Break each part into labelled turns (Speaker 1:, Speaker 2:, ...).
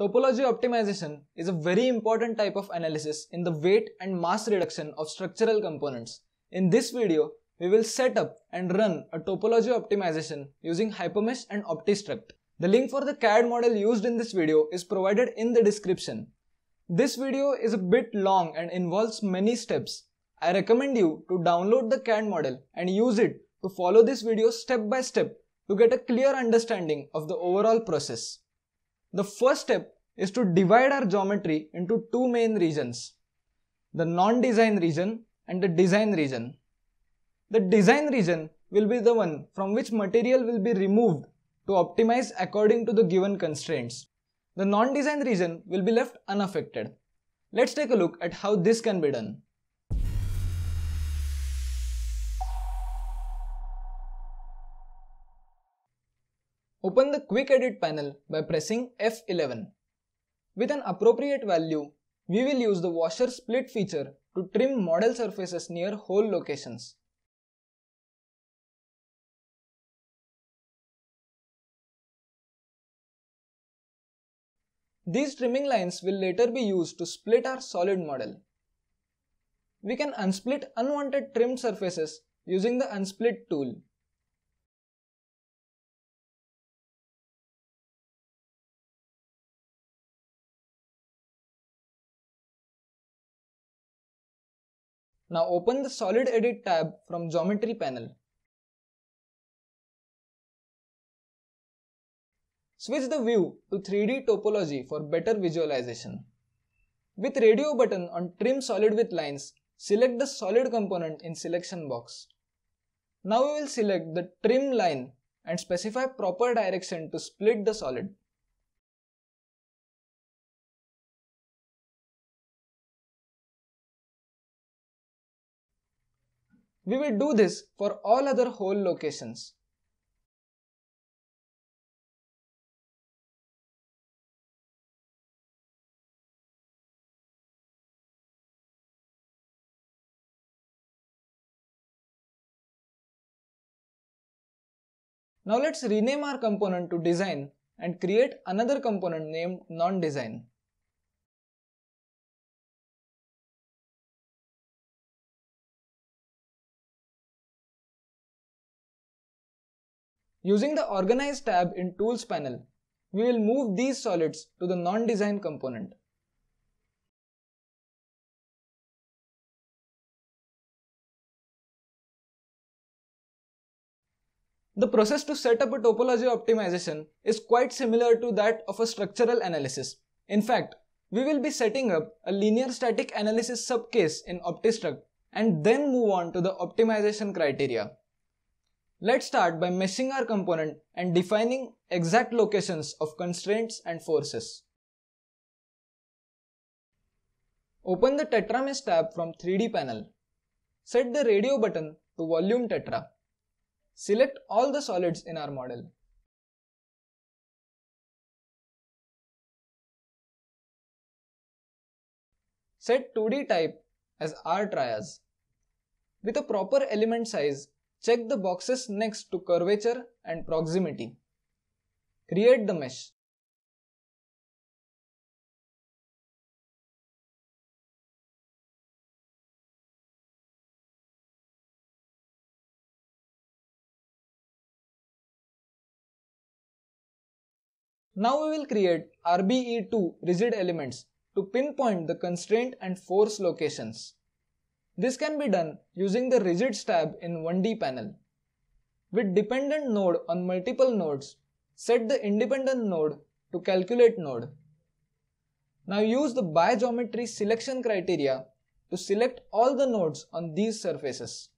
Speaker 1: Topology optimization is a very important type of analysis in the weight and mass reduction of structural components. In this video, we will set up and run a topology optimization using Hypermesh and OptiStruct. The link for the CAD model used in this video is provided in the description. This video is a bit long and involves many steps. I recommend you to download the CAD model and use it to follow this video step by step to get a clear understanding of the overall process. The first step is to divide our geometry into two main regions, the non-design region and the design region. The design region will be the one from which material will be removed to optimize according to the given constraints. The non-design region will be left unaffected. Let's take a look at how this can be done. Open the Quick Edit panel by pressing F11. With an appropriate value, we will use the washer split feature to trim model surfaces near hole locations. These trimming lines will later be used to split our solid model. We can unsplit unwanted trimmed surfaces using the unsplit tool.
Speaker 2: Now open the Solid Edit tab from Geometry panel.
Speaker 1: Switch the view to 3D topology for better visualization. With radio button on Trim Solid with Lines, select the solid component in selection box. Now we will select the trim line and specify proper direction to split the solid.
Speaker 2: We will do this for all other whole locations. Now let's rename our component to design and create another component named non-design.
Speaker 1: Using the Organize tab in Tools panel, we will move these solids to the non-design component. The process to set up a topology optimization is quite similar to that of a structural analysis. In fact, we will be setting up a linear static analysis subcase in OptiStruct and then move on to the optimization criteria. Let's start by meshing our component and defining exact locations of constraints and forces. Open the Tetra Mesh tab from 3D panel. Set the radio button to volume tetra. Select all the solids in our model. Set 2D type as R trias. With a proper element size, Check the boxes next to curvature and proximity. Create the mesh. Now we will create RBE2 rigid elements to pinpoint the constraint and force locations. This can be done using the Rigids tab in 1D panel. With dependent node on multiple nodes, set the independent node to calculate node. Now use the biogeometry selection criteria to select all the nodes on these surfaces.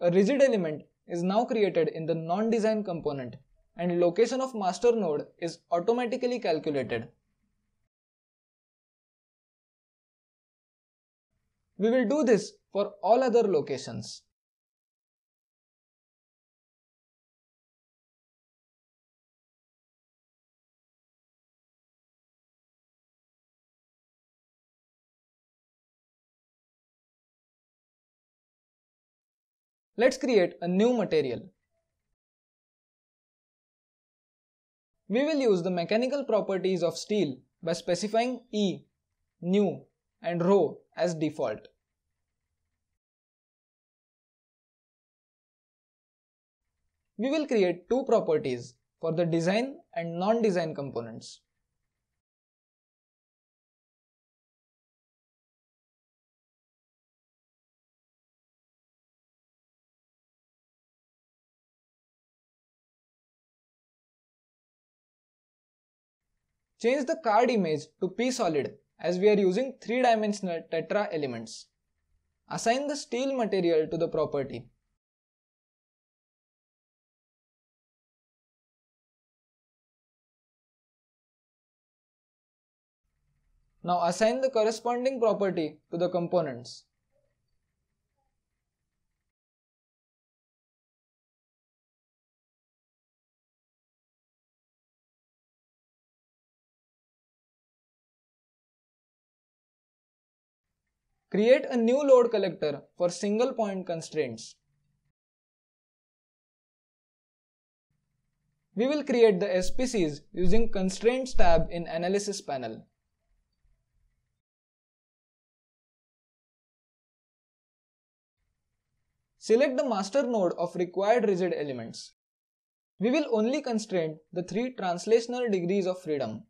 Speaker 1: A rigid element is now created in the non-design component and location of master node is automatically calculated. We will do this for all other locations. Let's create a new material. We will use the mechanical properties of steel by specifying E, nu and rho as default.
Speaker 2: We will create two properties for the design and non-design components.
Speaker 1: Change the card image to p-solid as we are using three-dimensional tetra elements. Assign the steel material to
Speaker 2: the property. Now assign the corresponding property to the components. Create a new load collector for single point
Speaker 1: constraints. We will create the SPCs using Constraints tab in Analysis panel. Select the master node of required rigid elements. We will only constrain the three translational degrees of freedom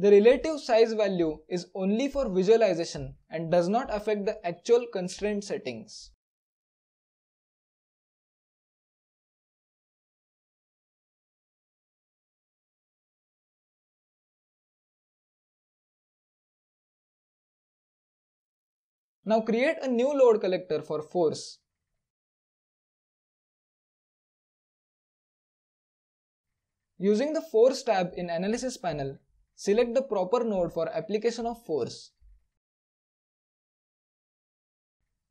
Speaker 1: the relative size value is only for visualization and does not affect the actual constraint settings.
Speaker 2: Now create a new load collector for force.
Speaker 1: Using the force tab in analysis panel, Select the proper node for application of force.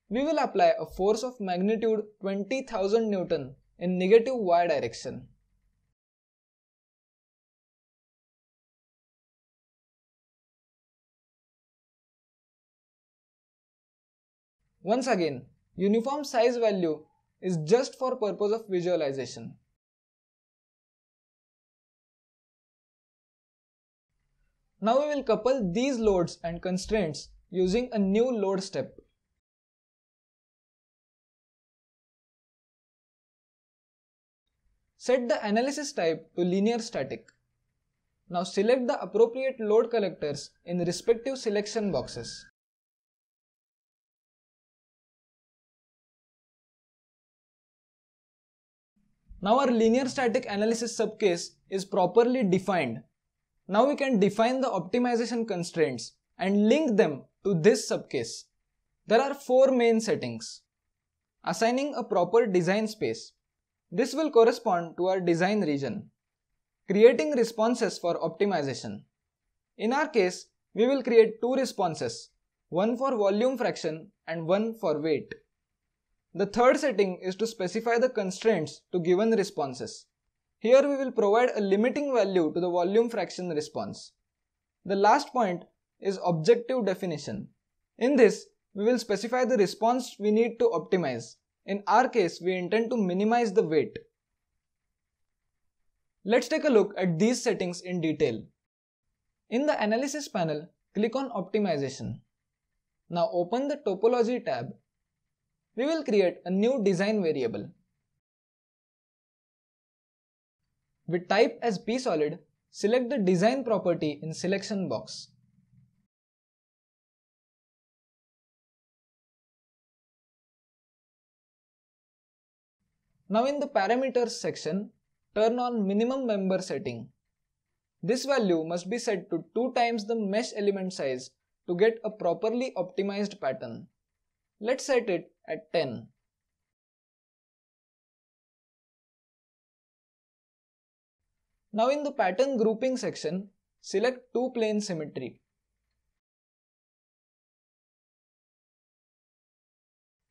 Speaker 1: We will apply a force of magnitude 20,000 Newton in negative y direction.
Speaker 2: Once again, uniform size value is just for purpose of visualization. Now we will couple these loads and constraints using a new load step.
Speaker 1: Set the analysis type to linear static. Now select the appropriate load collectors in the respective selection boxes. Now our linear static analysis subcase is properly defined now we can define the optimization constraints and link them to this subcase. There are four main settings. Assigning a proper design space. This will correspond to our design region. Creating responses for optimization. In our case, we will create two responses, one for volume fraction and one for weight. The third setting is to specify the constraints to given responses. Here we will provide a limiting value to the volume fraction response. The last point is objective definition. In this, we will specify the response we need to optimize. In our case, we intend to minimize the weight. Let's take a look at these settings in detail. In the analysis panel, click on optimization. Now open the topology tab. We will create a new design variable. We type as p-solid, select the design property in selection box. Now in the parameters section, turn on minimum member setting. This value must be set to 2 times the mesh element size to get a properly optimized pattern. Let's set it at 10.
Speaker 2: Now in the pattern grouping section, select two plane symmetry.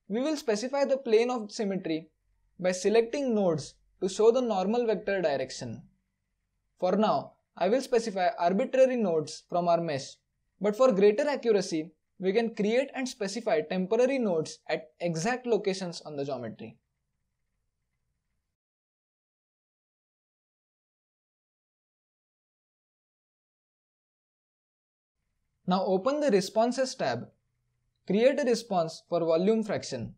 Speaker 2: We will specify the
Speaker 1: plane of symmetry by selecting nodes to show the normal vector direction. For now, I will specify arbitrary nodes from our mesh, but for greater accuracy, we can create and specify temporary nodes at exact locations on the geometry. Now open the responses tab. Create a response for volume fraction.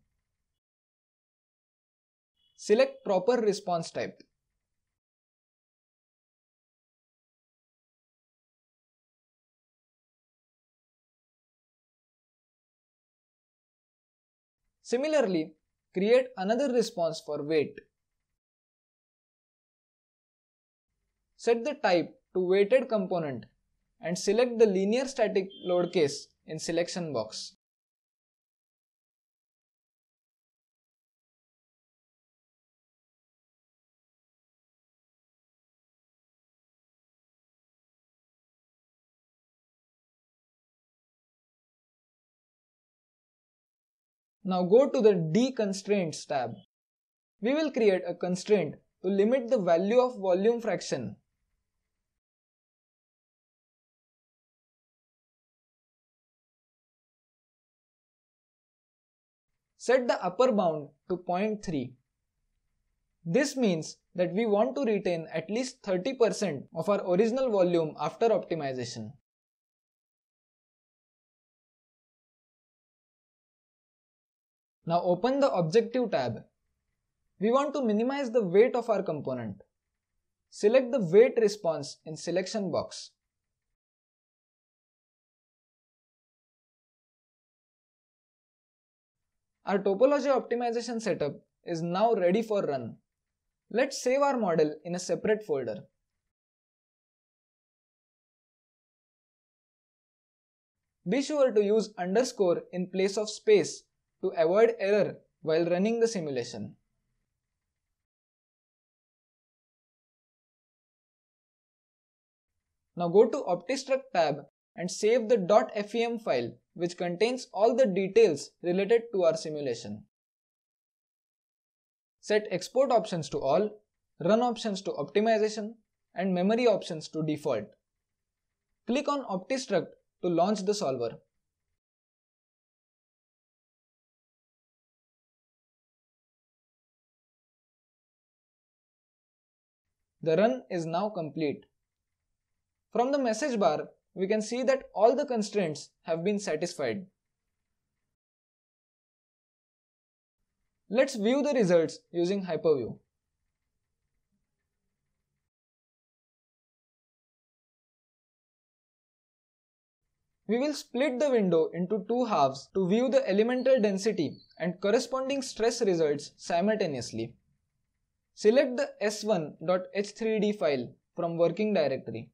Speaker 1: Select proper response type.
Speaker 2: Similarly,
Speaker 1: create another response for weight. Set the type to weighted component and select the linear static load case in selection box. Now go to the D constraints tab. We will create a constraint to limit the value of volume
Speaker 2: fraction set the upper bound
Speaker 1: to 0.3. This means that we want to retain at least 30% of our original volume after optimization.
Speaker 2: Now open the Objective
Speaker 1: tab. We want to minimize the weight of our component. Select the weight response in selection box. Our topology optimization setup is now ready for run. Let's save our model in a separate folder. Be sure to use underscore in place of space to avoid error while running the simulation. Now go to OptiStruct tab and save the .fem file which contains all the details related to our simulation. Set export options to all, run options to optimization, and memory options to default. Click on OptiStruct to launch the
Speaker 2: solver. The run is
Speaker 1: now complete. From the message bar, we can see that all the constraints have been satisfied. Let's view the results using Hyperview. We will split the window into two halves to view the elemental density and corresponding stress results simultaneously. Select the s1.h3d file from working directory.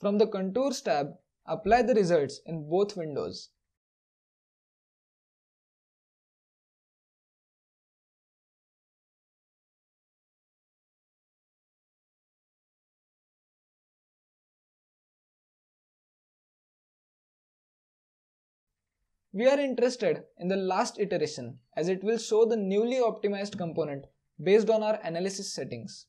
Speaker 2: From the Contours tab, apply the results in both windows.
Speaker 1: We are interested in the last iteration as it will show the newly optimized component based on our analysis settings.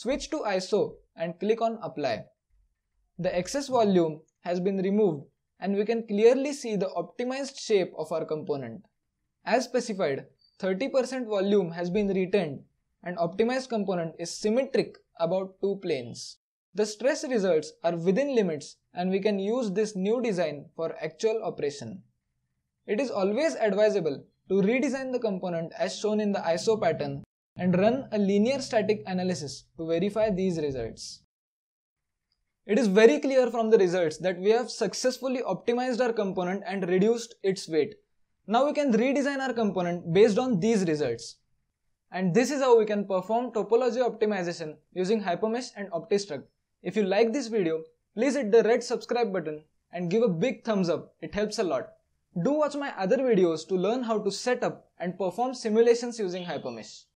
Speaker 1: Switch to ISO and click on apply. The excess volume has been removed and we can clearly see the optimized shape of our component. As specified, 30% volume has been retained and optimized component is symmetric about two planes. The stress results are within limits and we can use this new design for actual operation. It is always advisable to redesign the component as shown in the ISO pattern and run a linear static analysis to verify these results. It is very clear from the results that we have successfully optimized our component and reduced its weight. Now we can redesign our component based on these results. And this is how we can perform topology optimization using Hypermesh and OptiStruct. If you like this video, please hit the red subscribe button and give a big thumbs up, it helps a lot. Do watch my other videos to learn how to set up and perform simulations using Hypermesh.